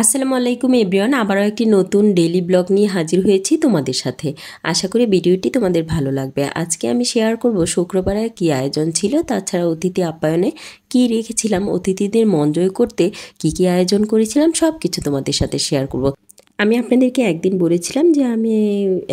আসসালামু আলাইকুম এব্রিয়ন আবারও একটি নতুন ডেলি ব্লগ নিয়ে হাজির হয়েছি তোমাদের সাথে আশা করি ভিডিওটি তোমাদের ভালো লাগবে আজকে আমি শেয়ার করব শুক্রবারে কি আয়োজন ছিল তাছাড়া অতিথি আপ্যায়নে কি রেখেছিলাম অতিথিদের মন জয় করতে কি কি আয়োজন করেছিলাম সব কিছু তোমাদের সাথে শেয়ার করব আমি আপনাদেরকে একদিন বলেছিলাম যে আমি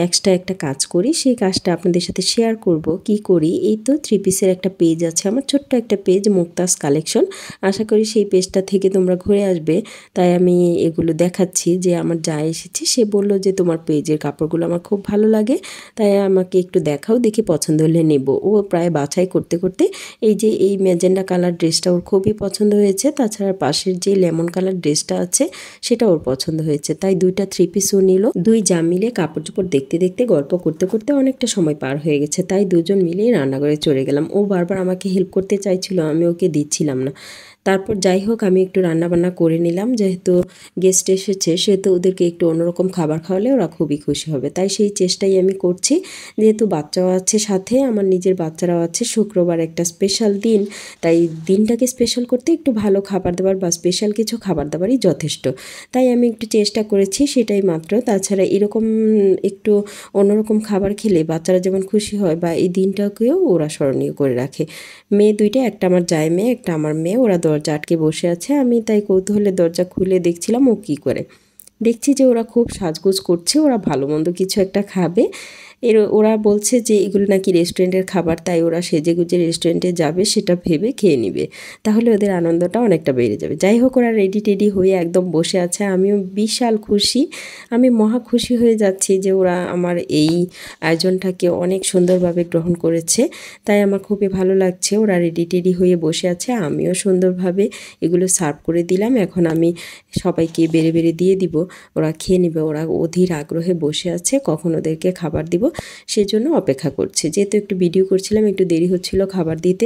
এক্সট্রা একটা কাজ করি সেই কাজটা আপনাদের সাথে শেয়ার করব কি করি এই তো থ্রি পিসের একটা পেজ আছে আমার ছোট্ট একটা পেজ মুক্তাস কালেকশন আশা করি সেই পেজটা থেকে তোমরা ঘুরে আসবে তাই আমি এগুলো দেখাচ্ছি যে আমার যা এসেছে সে বলল যে তোমার পেজের কাপড়গুলো আমার খুব ভালো লাগে তাই আমাকে একটু দেখাও দেখে পছন্দ হলে নেব ও প্রায় বাছাই করতে করতে এই যে এই ম্যাজেন্ডা কালার ড্রেসটা ওর খুবই পছন্দ হয়েছে তাছাড়া পাশের যে লেমন কালার ড্রেসটা আছে সেটা ওর পছন্দ হয়েছে তাই দুইটা দুইটা থ্রি পিসও নিল দুই জাম মিলে কাপড় চোপড় দেখতে দেখতে গল্প করতে করতে অনেকটা সময় পার হয়ে গেছে তাই দুজন মিলেই রান্নাঘরে চলে গেলাম ও বারবার আমাকে হেল্প করতে চাইছিল আমি ওকে দিচ্ছিলাম না তারপর যাই হোক আমি একটু রান্নাবান্না করে নিলাম যেহেতু গেস্ট এসেছে সেহেতু ওদেরকে একটু অন্যরকম খাবার খাওয়ালে ওরা খুবই খুশি হবে তাই সেই চেষ্টাই আমি করছি যেহেতু বাচ্চাও আছে সাথে আমার নিজের বাচ্চারাও আছে শুক্রবার একটা স্পেশাল দিন তাই দিনটাকে স্পেশাল করতে একটু ভালো খাবার দাবার বা স্পেশাল কিছু খাবার দাবারই যথেষ্ট তাই আমি একটু চেষ্টা করেছি দিচ্ছি সেটাই মাত্র তাছাড়া এরকম একটু অন্যরকম খাবার খেলে বাচ্চারা যেমন খুশি হয় বা এই দিনটাকেও ওরা স্মরণীয় করে রাখে মেয়ে দুইটা একটা আমার যায় মেয়ে একটা আমার মেয়ে ওরা দরজা আটকে বসে আছে আমি তাই কৌতূহলে দরজা খুলে দেখছিলাম ও কী করে দেখছি যে ওরা খুব সাজগোজ করছে ওরা ভালো মন্দ কিছু একটা খাবে এর ওরা বলছে যে এগুলো নাকি রেস্টুরেন্টের খাবার তাই ওরা সেজে গুজে রেস্টুরেন্টে যাবে সেটা ভেবে খেয়ে নিবে তাহলে ওদের আনন্দটা অনেকটা বেড়ে যাবে যাই হোক ওরা রেডি টেডি হয়ে একদম বসে আছে আমিও বিশাল খুশি আমি মহা খুশি হয়ে যাচ্ছি যে ওরা আমার এই আয়োজনটাকে অনেক সুন্দরভাবে গ্রহণ করেছে তাই আমার খুবই ভালো লাগছে ওরা রেডি টেডি হয়ে বসে আছে আমিও সুন্দরভাবে এগুলো সার্ভ করে দিলাম এখন আমি সবাইকে বেড়ে বেড়ে দিয়ে দিব ওরা খেয়ে নেবে ওরা অধীর আগ্রহে বসে আছে কখন ওদেরকে খাবার দিব সেজন্য অপেক্ষা করছে যেহেতু একটু ভিডিও করছিলাম একটু দেরি হচ্ছিল খাবার দিতে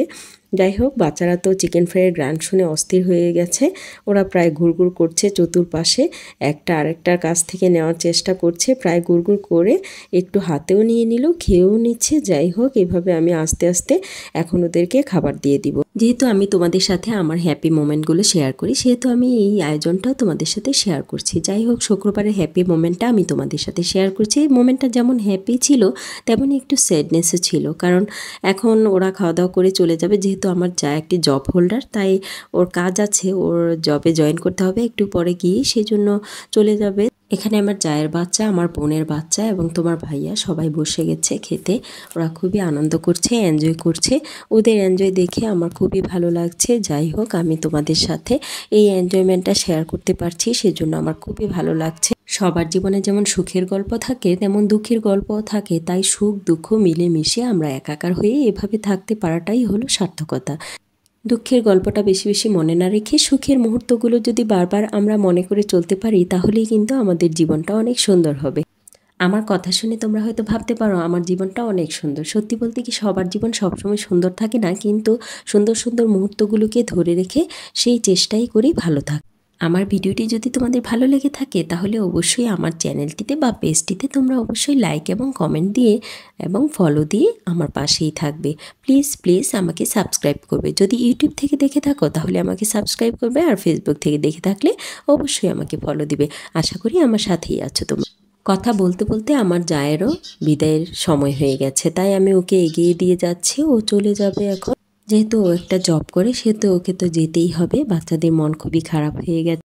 যাই হোক বাচ্চারা তো চিকেন ফ্রাইয়ের গ্রান্ড শুনে অস্থির হয়ে গেছে ওরা প্রায় ঘুরঘুর করছে চতুর্পাশে একটা আরেকটার কাছ থেকে নেওয়ার চেষ্টা করছে প্রায় ঘুরঘুর করে একটু হাতেও নিয়ে নিল খেয়েও নিচ্ছে যাই হোক এভাবে আমি আস্তে আস্তে এখন ওদেরকে খাবার দিয়ে দিব যেহেতু আমি তোমাদের সাথে আমার হ্যাপি মোমেন্টগুলো শেয়ার করি সেহেতু আমি এই আয়োজনটাও তোমাদের সাথে শেয়ার করছি যাই হোক শুক্রবারের হ্যাপি মোমেন্টটা আমি তোমাদের সাথে শেয়ার করছি এই মোমেন্টটা যেমন হ্যাপি ছিল তেমনই একটু স্যাডনেসও ছিল কারণ এখন ওরা খাওয়া দাওয়া করে চলে যাবে যেহেতু যেহেতু আমার যা একটি জব হোল্ডার তাই ওর কাজ আছে ওর জবে জয়েন করতে হবে একটু পরে গিয়ে সেই জন্য চলে যাবে এখানে আমার চায়ের বাচ্চা আমার বোনের বাচ্চা এবং তোমার ভাইয়া সবাই বসে গেছে খেতে ওরা খুবই আনন্দ করছে এনজয় করছে ওদের এনজয় দেখে আমার খুবই ভালো লাগছে যাই হোক আমি তোমাদের সাথে এই এনজয়মেন্টটা শেয়ার করতে পারছি সেজন্য আমার খুবই ভালো লাগছে সবার জীবনে যেমন সুখের গল্প থাকে তেমন দুঃখের গল্পও থাকে তাই সুখ দুঃখ মিলেমিশে আমরা একাকার হয়ে এভাবে থাকতে পারাটাই হলো সার্থকতা দুঃখের গল্পটা বেশি বেশি মনে না রেখে সুখের মুহূর্তগুলো যদি বারবার আমরা মনে করে চলতে পারি তাহলেই কিন্তু আমাদের জীবনটা অনেক সুন্দর হবে আমার কথা শুনে তোমরা হয়তো ভাবতে পারো আমার জীবনটা অনেক সুন্দর সত্যি বলতে কি সবার জীবন সবসময় সুন্দর থাকে না কিন্তু সুন্দর সুন্দর মুহূর্তগুলোকে ধরে রেখে সেই চেষ্টাই করেই ভালো থাকে আমার ভিডিওটি যদি তোমাদের ভালো লেগে থাকে তাহলে অবশ্যই আমার চ্যানেলটিতে বা পেজটিতে তোমরা অবশ্যই লাইক এবং কমেন্ট দিয়ে এবং ফলো দিয়ে আমার পাশেই থাকবে প্লিজ প্লিজ আমাকে সাবস্ক্রাইব করবে যদি ইউটিউব থেকে দেখে থাকো তাহলে আমাকে সাবস্ক্রাইব করবে আর ফেসবুক থেকে দেখে থাকলে অবশ্যই আমাকে ফলো দিবে আশা করি আমার সাথেই আছো তোমরা কথা বলতে বলতে আমার জায়েরও বিদায়ের সময় হয়ে গেছে তাই আমি ওকে এগিয়ে দিয়ে যাচ্ছি ও চলে যাবে এখন যেহেতু ও একটা জব করে সে তো ওকে তো যেতেই হবে বাচ্চাদের মন খুবই খারাপ হয়ে গেছে